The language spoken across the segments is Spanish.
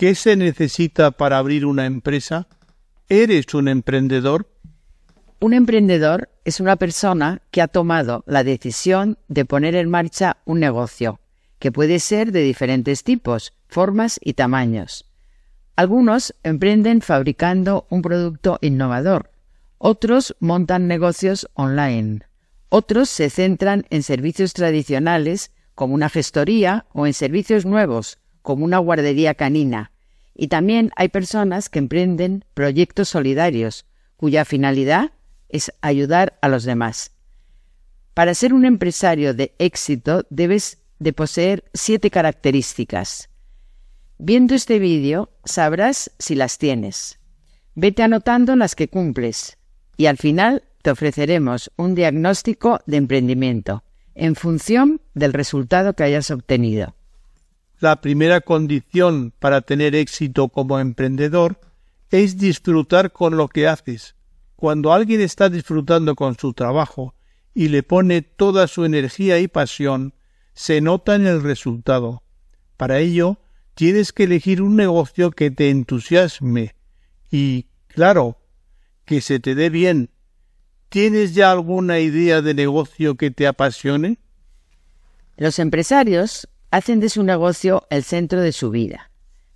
¿Qué se necesita para abrir una empresa? ¿Eres un emprendedor? Un emprendedor es una persona que ha tomado la decisión de poner en marcha un negocio, que puede ser de diferentes tipos, formas y tamaños. Algunos emprenden fabricando un producto innovador, otros montan negocios online, otros se centran en servicios tradicionales como una gestoría o en servicios nuevos como una guardería canina, y también hay personas que emprenden proyectos solidarios, cuya finalidad es ayudar a los demás. Para ser un empresario de éxito debes de poseer siete características. Viendo este vídeo sabrás si las tienes. Vete anotando las que cumples y al final te ofreceremos un diagnóstico de emprendimiento en función del resultado que hayas obtenido la primera condición para tener éxito como emprendedor es disfrutar con lo que haces. Cuando alguien está disfrutando con su trabajo y le pone toda su energía y pasión, se nota en el resultado. Para ello, tienes que elegir un negocio que te entusiasme y, claro, que se te dé bien. ¿Tienes ya alguna idea de negocio que te apasione? Los empresarios Hacen de su negocio el centro de su vida.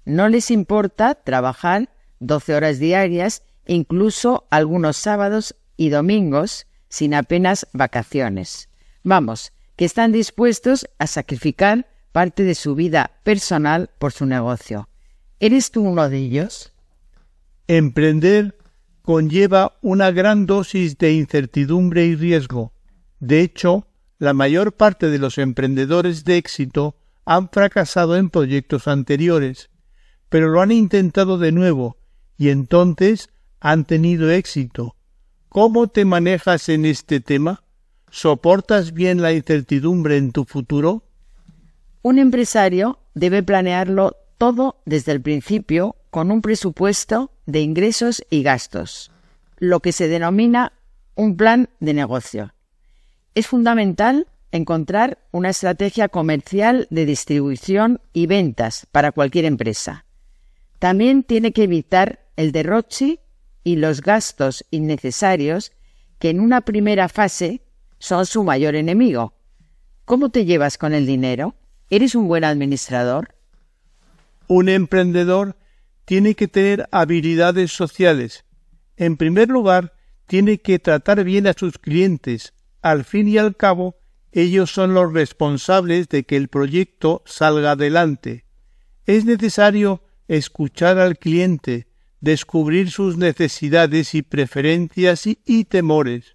No les importa trabajar doce horas diarias, incluso algunos sábados y domingos, sin apenas vacaciones. Vamos, que están dispuestos a sacrificar parte de su vida personal por su negocio. ¿Eres tú uno de ellos? Emprender conlleva una gran dosis de incertidumbre y riesgo. De hecho, la mayor parte de los emprendedores de éxito han fracasado en proyectos anteriores, pero lo han intentado de nuevo y entonces han tenido éxito. ¿Cómo te manejas en este tema? ¿Soportas bien la incertidumbre en tu futuro? Un empresario debe planearlo todo desde el principio con un presupuesto de ingresos y gastos, lo que se denomina un plan de negocio. Es fundamental encontrar una estrategia comercial de distribución y ventas para cualquier empresa. También tiene que evitar el derroche y los gastos innecesarios que en una primera fase son su mayor enemigo. ¿Cómo te llevas con el dinero? ¿Eres un buen administrador? Un emprendedor tiene que tener habilidades sociales. En primer lugar, tiene que tratar bien a sus clientes. Al fin y al cabo, ellos son los responsables de que el proyecto salga adelante. Es necesario escuchar al cliente, descubrir sus necesidades y preferencias y, temores.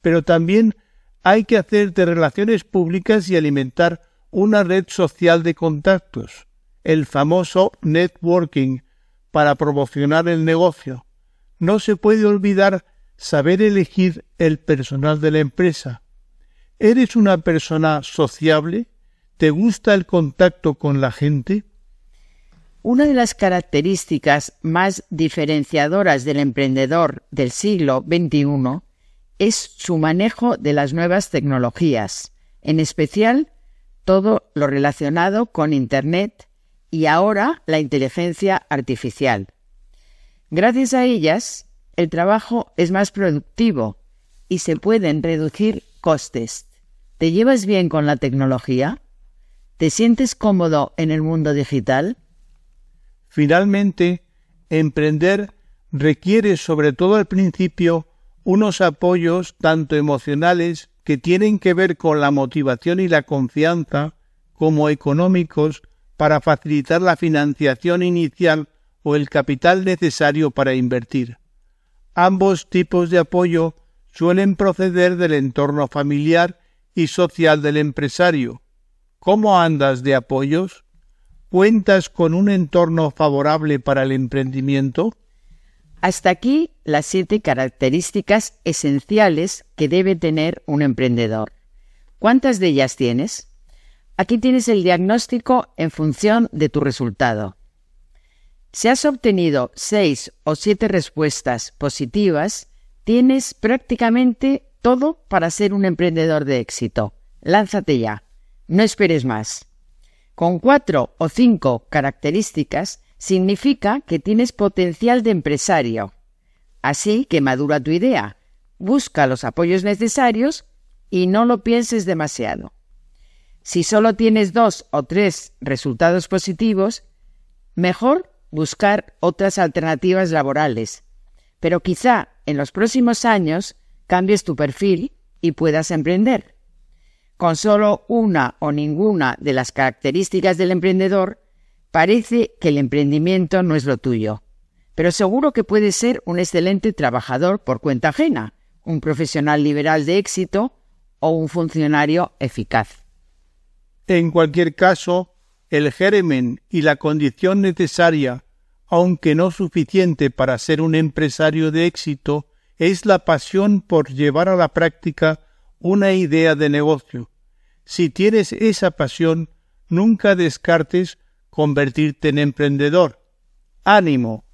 Pero también hay que hacer de relaciones públicas y alimentar una red social de contactos, el famoso networking, para promocionar el negocio. No se puede olvidar saber elegir el personal de la empresa, ¿Eres una persona sociable? ¿Te gusta el contacto con la gente? Una de las características más diferenciadoras del emprendedor del siglo XXI es su manejo de las nuevas tecnologías, en especial todo lo relacionado con Internet y ahora la inteligencia artificial. Gracias a ellas, el trabajo es más productivo y se pueden reducir costes. ¿Te llevas bien con la tecnología? ¿Te sientes cómodo en el mundo digital? Finalmente, emprender requiere sobre todo al principio unos apoyos tanto emocionales que tienen que ver con la motivación y la confianza, como económicos para facilitar la financiación inicial o el capital necesario para invertir. Ambos tipos de apoyo suelen proceder del entorno familiar y social del empresario. ¿Cómo andas de apoyos? ¿Cuentas con un entorno favorable para el emprendimiento? Hasta aquí las siete características esenciales que debe tener un emprendedor. ¿Cuántas de ellas tienes? Aquí tienes el diagnóstico en función de tu resultado. Si has obtenido seis o siete respuestas positivas, Tienes prácticamente todo para ser un emprendedor de éxito. Lánzate ya. No esperes más. Con cuatro o cinco características significa que tienes potencial de empresario. Así que madura tu idea, busca los apoyos necesarios y no lo pienses demasiado. Si solo tienes dos o tres resultados positivos, mejor buscar otras alternativas laborales. Pero quizá en los próximos años cambies tu perfil y puedas emprender. Con solo una o ninguna de las características del emprendedor, parece que el emprendimiento no es lo tuyo. Pero seguro que puedes ser un excelente trabajador por cuenta ajena, un profesional liberal de éxito o un funcionario eficaz. En cualquier caso, el germen y la condición necesaria aunque no suficiente para ser un empresario de éxito, es la pasión por llevar a la práctica una idea de negocio. Si tienes esa pasión, nunca descartes convertirte en emprendedor. Ánimo,